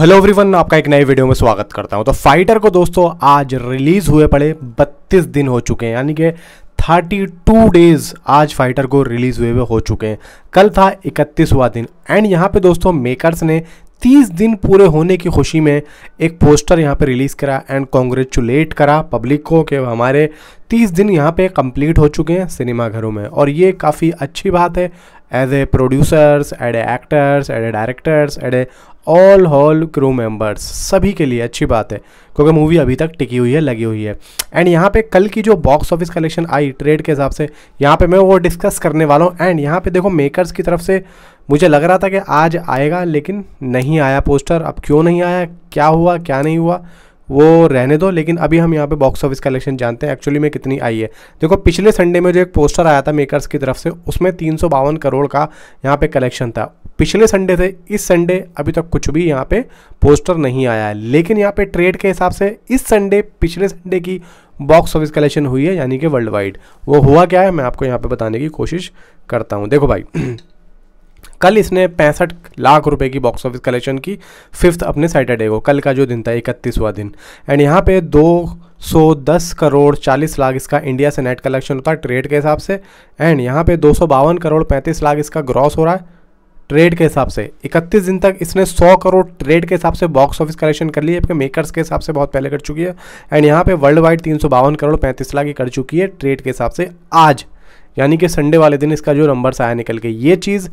hello everyone आपका एक नए वीडियो में स्वागत करता हूं तो फाइटर को दोस्तों आज रिलीज हुए पड़े 32 दिन हो चुके हैं यानी कि 32 डेज आज फाइटर को रिलीज हुए हुए हो चुके हैं कल था 31वां दिन एंड यहां पे दोस्तों मेकर्स ने 30 दिन पूरे होने की खुशी में एक पोस्टर यहाँ पे रिलीज़ करा एंड कॉन्ग्रेचुलेट करा पब्लिक को कि हमारे 30 दिन यहाँ पे कंप्लीट हो चुके हैं सिनेमाघरों में और ये काफ़ी अच्छी बात है as a producers and a actors and a directors and a all whole crew members सभी के लिए अच्छी बात है क्योंकि मूवी अभी तक टिकी हुई है लगी हुई है एंड यहाँ पे कल की जो बॉक्स ऑफिस कलेक्शन आई ट्रेड के हिसाब से यहाँ पे मैं वो डिस्कस करने वाला हूँ एंड यहाँ पे देखो मेकर्स की तरफ से मुझे लग रहा था कि आज आएगा लेकिन नहीं आया पोस्टर अब क्यों नहीं आया क्या हुआ क्या नहीं हुआ वो रहने दो लेकिन अभी हम यहाँ पे बॉक्स ऑफिस कलेक्शन जानते हैं एक्चुअली में कितनी आई है देखो पिछले संडे में जो एक पोस्टर आया था मेकर्स की तरफ से उसमें तीन करोड़ का यहाँ पे कलेक्शन था पिछले संडे से इस संडे अभी तक कुछ भी यहाँ पे पोस्टर नहीं आया है लेकिन यहाँ पे ट्रेड के हिसाब से इस संडे पिछले संडे की बॉक्स ऑफिस कलेक्शन हुई है यानी कि वर्ल्ड वाइड वो हुआ क्या है मैं आपको यहाँ पे बताने की कोशिश करता हूँ देखो भाई कल इसने पैंसठ लाख रुपए की बॉक्स ऑफिस कलेक्शन की फिफ्थ अपने सैटरडे को कल का जो दिन था इकतीसवा दिन एंड यहाँ पे दो सौ दस करोड़ चालीस लाख इसका इंडिया से नेट कलेक्शन होता है ट्रेड के हिसाब से एंड यहाँ पे दो सौ बावन करोड़ पैंतीस लाख इसका ग्रॉस हो रहा है ट्रेड के हिसाब से 31 दिन तक इसने 100 करोड़ ट्रेड के हिसाब से बॉक्स ऑफिस कलेक्शन कर लिया है मेकर्स के हिसाब से बहुत पहले कर चुकी है एंड यहाँ पे वर्ल्ड वाइड तीन करोड़ पैंतीस लाख की कर चुकी है ट्रेड के हिसाब से आज यानी कि संडे वाले दिन इसका जो नंबर्स आया निकल के ये चीज़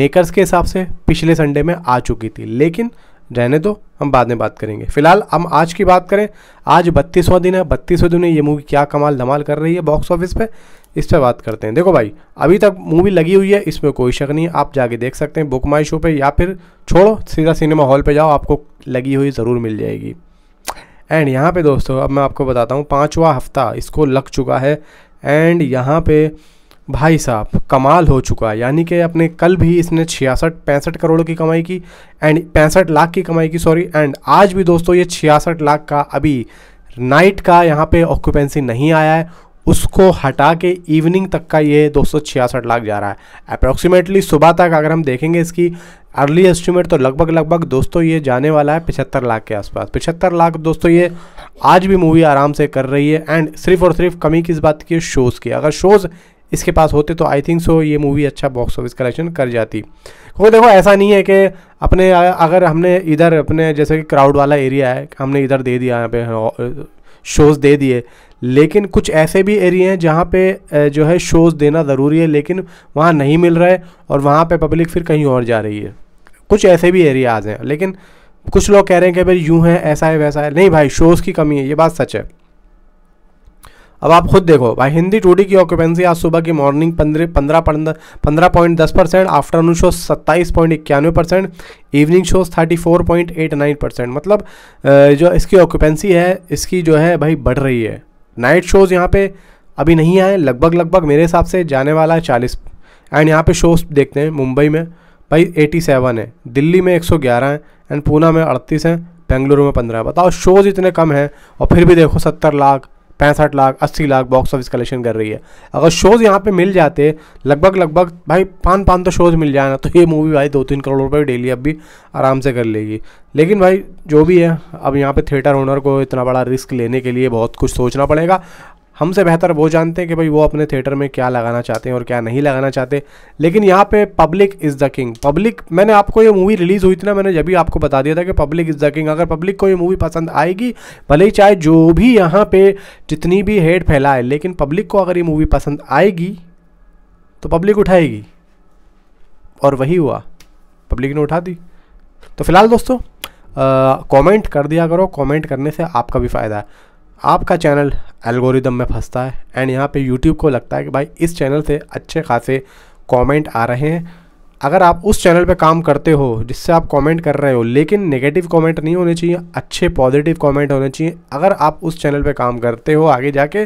मेकर्स के हिसाब से पिछले संडे में आ चुकी थी लेकिन रहने दो हम बाद में बात करेंगे फिलहाल हम आज की बात करें आज बत्तीसवां दिन है बत्तीसवें दिन ये मूवी क्या कमाल धमाल कर रही है बॉक्स ऑफिस पे इस पर बात करते हैं देखो भाई अभी तक मूवी लगी हुई है इसमें कोई शक नहीं है आप जाके देख सकते हैं बुक माई शो पर या फिर छोड़ो सीधा सिनेमा हॉल पर जाओ आपको लगी हुई ज़रूर मिल जाएगी एंड यहाँ पे दोस्तों अब मैं आपको बताता हूँ पाँचवा हफ्ता इसको लग चुका है एंड यहाँ पे भाई साहब कमाल हो चुका है यानी कि अपने कल भी इसने छियासठ पैंसठ करोड़ की कमाई की एंड पैंसठ लाख की कमाई की सॉरी एंड आज भी दोस्तों ये छियासठ लाख का अभी नाइट का यहाँ पे ऑक्यूपेंसी नहीं आया है उसको हटा के इवनिंग तक का ये दो लाख जा रहा है अप्रॉक्सीमेटली सुबह तक अगर हम देखेंगे इसकी अर्ली एस्टिमेट तो लगभग लगभग दोस्तों ये जाने वाला है पिछहत्तर लाख के आसपास पिछहत्तर लाख दोस्तों ये आज भी मूवी आराम से कर रही है एंड सिर्फ और सिर्फ कमी किस बात की शोज़ की अगर शोज़ इसके पास होते तो आई थिंक सो ये मूवी अच्छा बॉक्स ऑफिस कलेक्शन कर जाती क्योंकि देखो ऐसा नहीं है कि अपने अगर हमने इधर अपने जैसे कि क्राउड वाला एरिया है हमने इधर दे दिया यहाँ पे शोज़ दे दिए लेकिन कुछ ऐसे भी एरिए हैं जहाँ पे जो है शोज़ देना ज़रूरी है लेकिन वहाँ नहीं मिल रहा है और वहाँ पे पब्लिक फिर कहीं और जा रही है कुछ ऐसे भी एरियाज़ हैं लेकिन कुछ लोग कह रहे हैं कि भाई यूँ है ऐसा है वैसा है नहीं भाई शोज़ की कमी है ये बात सच है अब आप खुद देखो भाई हिंदी टोडी की ऑक्यूपेंसी आज सुबह की मॉर्निंग पंद्रह पंद्रह पंद्रह पॉइंट दस परसेंट आफ्टरनून शो सत्ताईस पॉइंट इक्यानवे percent evening shows thirty four point eight nine percent मतलब जो इसकी ऑक्यूपेंसी है इसकी जो है भाई बढ़ रही है नाइट शोज़ यहाँ पे अभी नहीं आए लगभग लगभग मेरे हिसाब से जाने वाला है चालीस एंड यहाँ पे शोज़ देखते हैं मुंबई में भाई एटी सेवन है दिल्ली में एक सौ ग्यारह है एंड पूना में अड़तीस हैं बेंगलुरु में पंद्रह है बताओ शोज़ इतने कम हैं और फिर भी देखो सत्तर लाख पैंसठ लाख अस्सी लाख बॉक्स ऑफिस कलेक्शन कर रही है अगर शोज़ यहाँ पे मिल जाते लगभग लगभग भाई पाँच पाँच तो शोज़ मिल जाए ना तो ये मूवी भाई दो तीन करोड़ रुपये डेली अब भी आराम से कर लेगी लेकिन भाई जो भी है अब यहाँ पे थिएटर ओनर को इतना बड़ा रिस्क लेने के लिए बहुत कुछ सोचना पड़ेगा हमसे बेहतर वो जानते हैं कि भाई वो अपने थिएटर में क्या लगाना चाहते हैं और क्या नहीं लगाना चाहते लेकिन यहाँ पे public is the king public मैंने आपको ये मूवी रिलीज़ हुई थी ना मैंने जब भी आपको बता दिया था कि पब्लिक इज़ द किंग अगर पब्लिक को ये मूवी पसंद आएगी भले ही चाहे जो भी यहाँ पर जितनी भी हेड फैलाए लेकिन पब्लिक को अगर ये मूवी पसंद आएगी तो पब्लिक उठाएगी और वही हुआ पब्लिक ने उठा दी तो फिलहाल दोस्तों कमेंट कर दिया करो कमेंट करने से आपका भी फ़ायदा है आपका चैनल एल्गोरिदम में फंसता है एंड यहाँ पे यूट्यूब को लगता है कि भाई इस चैनल से अच्छे खासे कमेंट आ रहे हैं अगर आप उस चैनल पे काम करते हो जिससे आप कमेंट कर रहे हो लेकिन नेगेटिव कमेंट नहीं होने चाहिए अच्छे पॉजिटिव कमेंट होने चाहिए अगर आप उस चैनल पे काम करते हो आगे जाके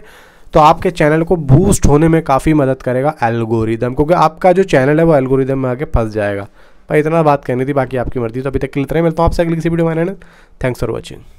तो आपके चैनल को बूस्ट होने में काफ़ी मदद करेगा एल्गोरिदम क्योंकि आपका जो चैनल है वो एल्गोरिदम में आके फंस जाएगा भाई इतना बात करनी थी बाकी आपकी मर्जी तो अभी तक क्लिक रहे मिलता हूँ आपसे अगली किसी वीडियो में थैंक्स फॉर वॉचिंग